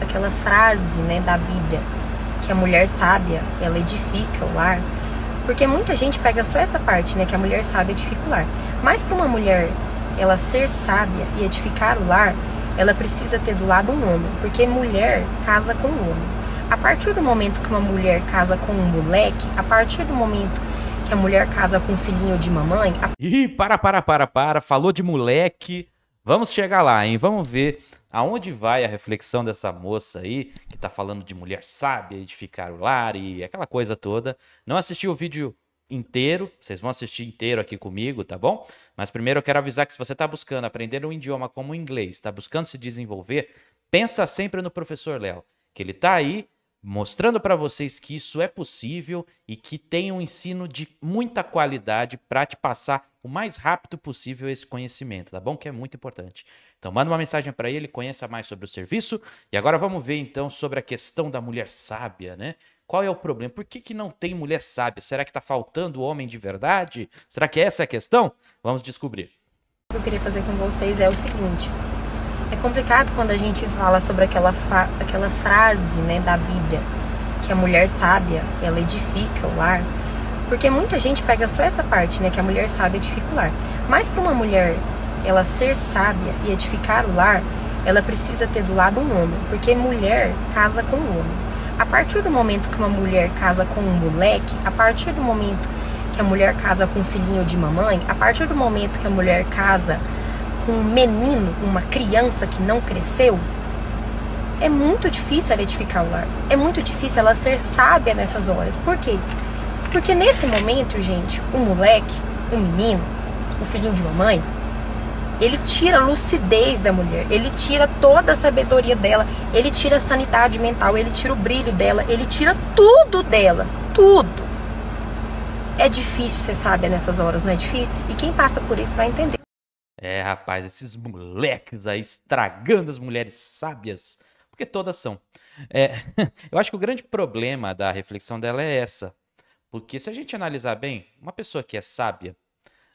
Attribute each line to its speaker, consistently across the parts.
Speaker 1: aquela frase né, da Bíblia, que a mulher sábia, ela edifica o lar, porque muita gente pega só essa parte, né, que a mulher sábia edifica o lar. Mas para uma mulher ela ser sábia e edificar o lar, ela precisa ter do lado um homem, porque mulher casa com o homem. A partir do momento que uma mulher casa com um moleque, a partir do momento que a mulher casa com um filhinho de mamãe. A...
Speaker 2: Ih, para, para, para, para. Falou de moleque. Vamos chegar lá, hein? Vamos ver Aonde vai a reflexão dessa moça aí, que está falando de mulher sábia, edificar o lar e aquela coisa toda? Não assisti o vídeo inteiro, vocês vão assistir inteiro aqui comigo, tá bom? Mas primeiro eu quero avisar que se você está buscando aprender um idioma como o inglês, está buscando se desenvolver, pensa sempre no professor Léo, que ele está aí mostrando para vocês que isso é possível e que tem um ensino de muita qualidade para te passar o mais rápido possível esse conhecimento, tá bom? Que é muito importante. Então manda uma mensagem para ele, conheça mais sobre o serviço. E agora vamos ver então sobre a questão da mulher sábia, né? Qual é o problema? Por que, que não tem mulher sábia? Será que está faltando homem de verdade? Será que é essa é a questão? Vamos descobrir.
Speaker 1: O que eu queria fazer com vocês é o seguinte: é complicado quando a gente fala sobre aquela, aquela frase né, da Bíblia, que a mulher sábia, ela edifica o lar. Porque muita gente pega só essa parte, né? Que a mulher sábia edifica o lar. Mas para uma mulher ela ser sábia e edificar o lar, ela precisa ter do lado um homem. Porque mulher casa com o homem. A partir do momento que uma mulher casa com um moleque, a partir do momento que a mulher casa com um filhinho de mamãe, a partir do momento que a mulher casa com um menino, uma criança que não cresceu, é muito difícil ela edificar o lar. É muito difícil ela ser sábia nessas horas. Por quê? Porque nesse momento, gente, o moleque, o menino, o filhinho de mamãe, ele tira a lucidez da mulher, ele tira toda a sabedoria dela, ele tira a sanidade mental, ele tira o brilho dela, ele tira tudo dela, tudo. É difícil ser sábia nessas horas, não é difícil? E quem passa por isso vai entender.
Speaker 2: É, rapaz, esses moleques aí estragando as mulheres sábias, porque todas são. É, eu acho que o grande problema da reflexão dela é essa. Porque se a gente analisar bem, uma pessoa que é sábia,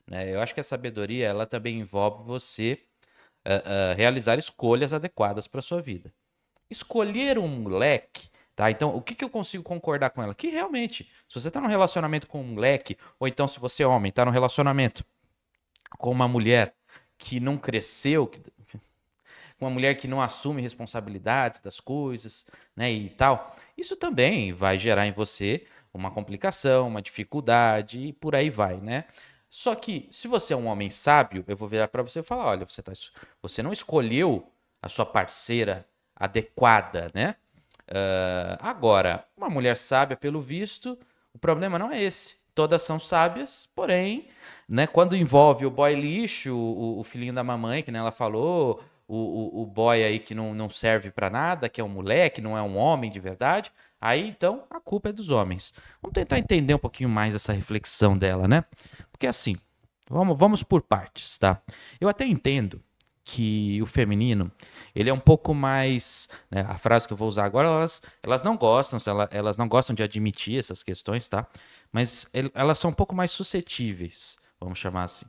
Speaker 2: né, eu acho que a sabedoria ela também envolve você uh, uh, realizar escolhas adequadas para sua vida. Escolher um moleque Tá? Então, o que, que eu consigo concordar com ela? Que realmente, se você está num relacionamento com um moleque, ou então se você é homem, está num relacionamento com uma mulher que não cresceu, que, uma mulher que não assume responsabilidades das coisas, né, e tal, isso também vai gerar em você uma complicação, uma dificuldade e por aí vai, né? Só que se você é um homem sábio, eu vou virar para você e falar, olha, você, tá, você não escolheu a sua parceira adequada, né? Uh, agora, uma mulher sábia, pelo visto, o problema não é esse todas são sábias, porém, né, quando envolve o boy lixo, o, o filhinho da mamãe, que né, ela falou, o, o, o, boy aí que não, não serve para nada, que é um moleque, não é um homem de verdade, aí então a culpa é dos homens. Vamos tentar entender um pouquinho mais essa reflexão dela, né? Porque assim, vamos, vamos por partes, tá? Eu até entendo que o feminino ele é um pouco mais né, a frase que eu vou usar agora elas, elas não gostam elas, elas não gostam de admitir essas questões tá mas ele, elas são um pouco mais suscetíveis vamos chamar assim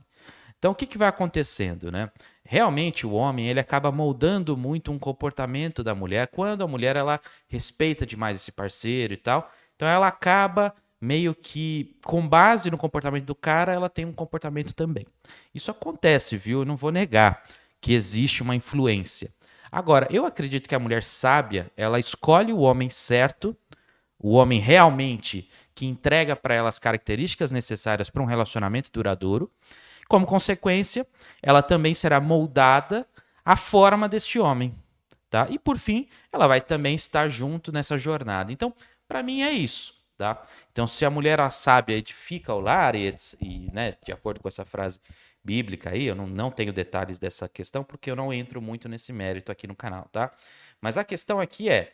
Speaker 2: então o que, que vai acontecendo né realmente o homem ele acaba moldando muito um comportamento da mulher quando a mulher ela respeita demais esse parceiro e tal então ela acaba meio que com base no comportamento do cara ela tem um comportamento também isso acontece viu eu não vou negar que existe uma influência. Agora, eu acredito que a mulher sábia, ela escolhe o homem certo, o homem realmente que entrega para ela as características necessárias para um relacionamento duradouro. Como consequência, ela também será moldada à forma deste homem, tá? E por fim, ela vai também estar junto nessa jornada. Então, para mim é isso, tá? Então, se a mulher a sábia edifica o lar e, e né, de acordo com essa frase, bíblica aí, eu não, não tenho detalhes dessa questão, porque eu não entro muito nesse mérito aqui no canal, tá? Mas a questão aqui é,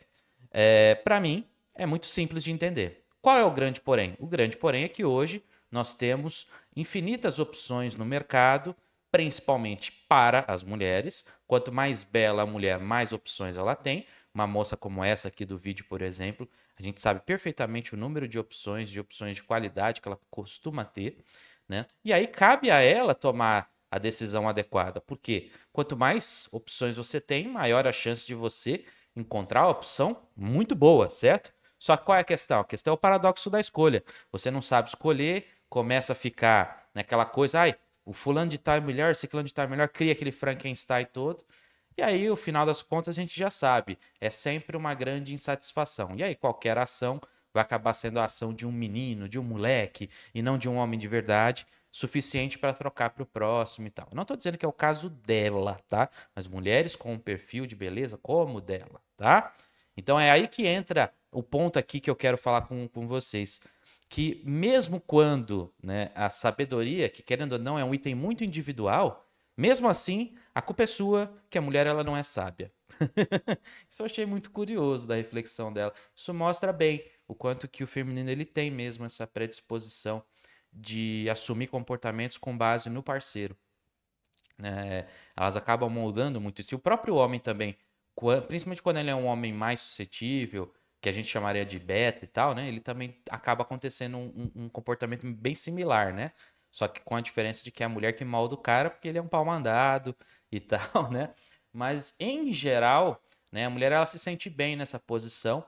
Speaker 2: é para mim, é muito simples de entender. Qual é o grande porém? O grande porém é que hoje nós temos infinitas opções no mercado, principalmente para as mulheres. Quanto mais bela a mulher, mais opções ela tem. Uma moça como essa aqui do vídeo, por exemplo, a gente sabe perfeitamente o número de opções, de opções de qualidade que ela costuma ter. Né? E aí cabe a ela tomar a decisão adequada, porque quanto mais opções você tem, maior a chance de você encontrar a opção muito boa, certo? Só que qual é a questão? A questão é o paradoxo da escolha. Você não sabe escolher, começa a ficar naquela coisa, ai, o fulano de tal é melhor, esse ciclano de tal é melhor, cria aquele Frankenstein todo. E aí, o final das contas, a gente já sabe, é sempre uma grande insatisfação. E aí, qualquer ação vai acabar sendo a ação de um menino, de um moleque, e não de um homem de verdade, suficiente para trocar para o próximo e tal. Não estou dizendo que é o caso dela, tá? Mas mulheres com um perfil de beleza como o dela, tá? Então é aí que entra o ponto aqui que eu quero falar com, com vocês. Que mesmo quando né, a sabedoria, que querendo ou não é um item muito individual, mesmo assim, a culpa é sua, que a mulher ela não é sábia. Isso eu achei muito curioso da reflexão dela. Isso mostra bem o quanto que o feminino ele tem mesmo essa predisposição de assumir comportamentos com base no parceiro. É, elas acabam moldando muito isso. E o próprio homem também, principalmente quando ele é um homem mais suscetível, que a gente chamaria de beta e tal, né? Ele também acaba acontecendo um, um, um comportamento bem similar, né? Só que com a diferença de que é a mulher que molda o cara, porque ele é um pau mandado e tal, né? Mas em geral, né, a mulher ela se sente bem nessa posição,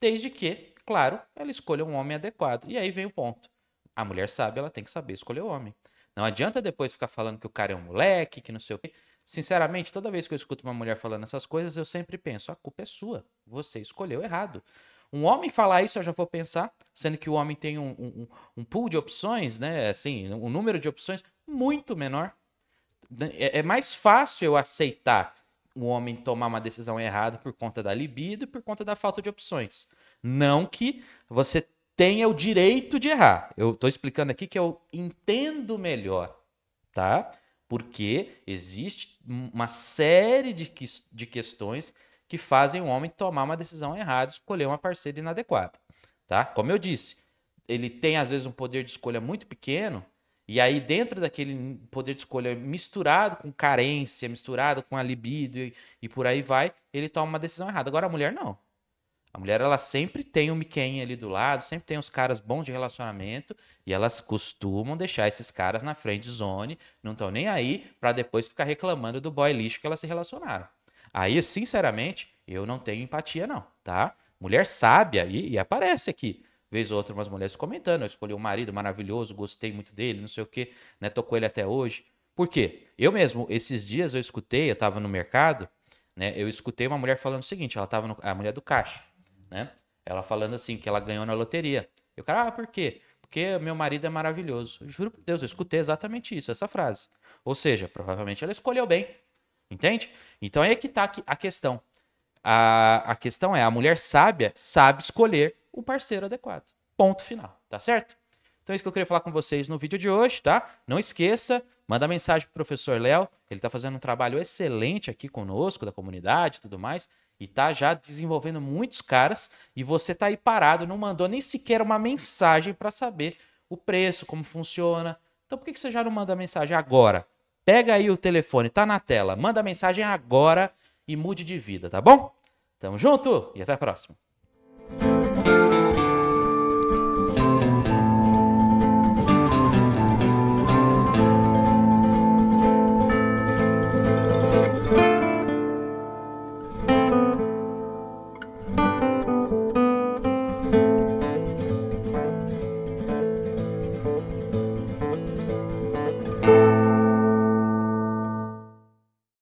Speaker 2: desde que claro, ela escolha um homem adequado. E aí vem o ponto. A mulher sabe, ela tem que saber escolher o homem. Não adianta depois ficar falando que o cara é um moleque, que não sei o quê. Sinceramente, toda vez que eu escuto uma mulher falando essas coisas, eu sempre penso: a culpa é sua. Você escolheu errado. Um homem falar isso, eu já vou pensar, sendo que o homem tem um, um, um pool de opções, né? Assim, um número de opções muito menor. É, é mais fácil eu aceitar o homem tomar uma decisão errada por conta da libido e por conta da falta de opções. Não que você tenha o direito de errar. Eu estou explicando aqui que eu entendo melhor, tá? Porque existe uma série de, de questões que fazem o homem tomar uma decisão errada, escolher uma parceira inadequada, tá? Como eu disse, ele tem às vezes um poder de escolha muito pequeno, e aí dentro daquele poder de escolha misturado com carência, misturado com a libido e, e por aí vai, ele toma uma decisão errada. Agora a mulher não. A mulher, ela sempre tem um Miquenha ali do lado, sempre tem uns caras bons de relacionamento e elas costumam deixar esses caras na frente zone, não estão nem aí para depois ficar reclamando do boy lixo que elas se relacionaram. Aí, sinceramente, eu não tenho empatia não, tá? Mulher sábia, e, e aparece aqui, vez ou outra umas mulheres comentando, eu escolhi um marido maravilhoso, gostei muito dele, não sei o quê, né, tô com ele até hoje. Por quê? Eu mesmo, esses dias eu escutei, eu estava no mercado, né, eu escutei uma mulher falando o seguinte, ela tava no, a mulher do caixa, né? Ela falando assim, que ela ganhou na loteria. E o cara, ah, por quê? Porque meu marido é maravilhoso. Eu juro por Deus, eu escutei exatamente isso, essa frase. Ou seja, provavelmente ela escolheu bem. Entende? Então é que tá a questão. A, a questão é, a mulher sábia sabe escolher o parceiro adequado. Ponto final, tá certo? Então é isso que eu queria falar com vocês no vídeo de hoje, tá? Não esqueça, manda mensagem pro professor Léo, ele tá fazendo um trabalho excelente aqui conosco, da comunidade e tudo mais. E tá já desenvolvendo muitos caras e você tá aí parado, não mandou nem sequer uma mensagem para saber o preço, como funciona. Então por que, que você já não manda mensagem agora? Pega aí o telefone, tá na tela, manda mensagem agora e mude de vida, tá bom? Tamo junto e até a próxima.